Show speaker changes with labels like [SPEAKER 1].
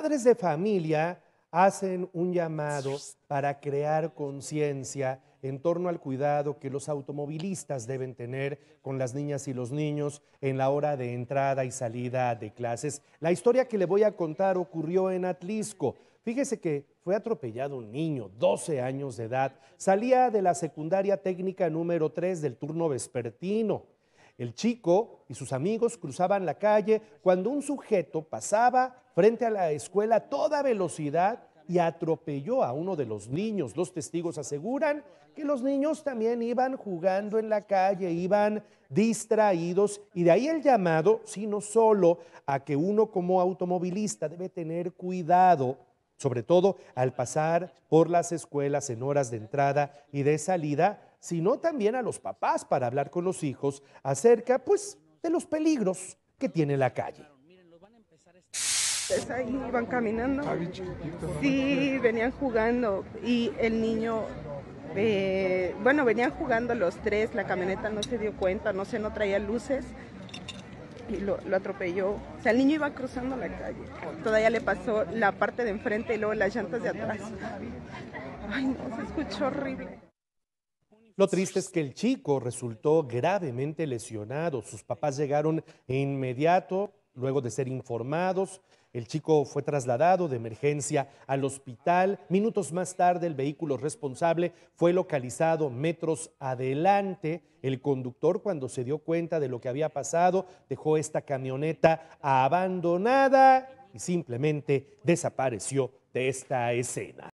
[SPEAKER 1] padres de familia hacen un llamado para crear conciencia en torno al cuidado que los automovilistas deben tener con las niñas y los niños en la hora de entrada y salida de clases. La historia que le voy a contar ocurrió en Atlisco. Fíjese que fue atropellado un niño, 12 años de edad. Salía de la secundaria técnica número 3 del turno vespertino. El chico y sus amigos cruzaban la calle cuando un sujeto pasaba frente a la escuela a toda velocidad y atropelló a uno de los niños. Los testigos aseguran que los niños también iban jugando en la calle, iban distraídos y de ahí el llamado, sino solo a que uno como automovilista debe tener cuidado, sobre todo al pasar por las escuelas en horas de entrada y de salida sino también a los papás para hablar con los hijos acerca, pues, de los peligros que tiene la calle.
[SPEAKER 2] ahí iban caminando. Ah, sí, venían jugando y el niño, eh, bueno, venían jugando los tres, la camioneta no se dio cuenta, no sé, no traía luces y lo, lo, atropelló. O sea, el niño iba cruzando la calle. Todavía le pasó la parte de enfrente y luego las llantas de atrás. Ay, no, se escuchó horrible.
[SPEAKER 1] Lo triste es que el chico resultó gravemente lesionado. Sus papás llegaron inmediato, luego de ser informados. El chico fue trasladado de emergencia al hospital. Minutos más tarde, el vehículo responsable fue localizado metros adelante. El conductor, cuando se dio cuenta de lo que había pasado, dejó esta camioneta abandonada y simplemente desapareció de esta escena.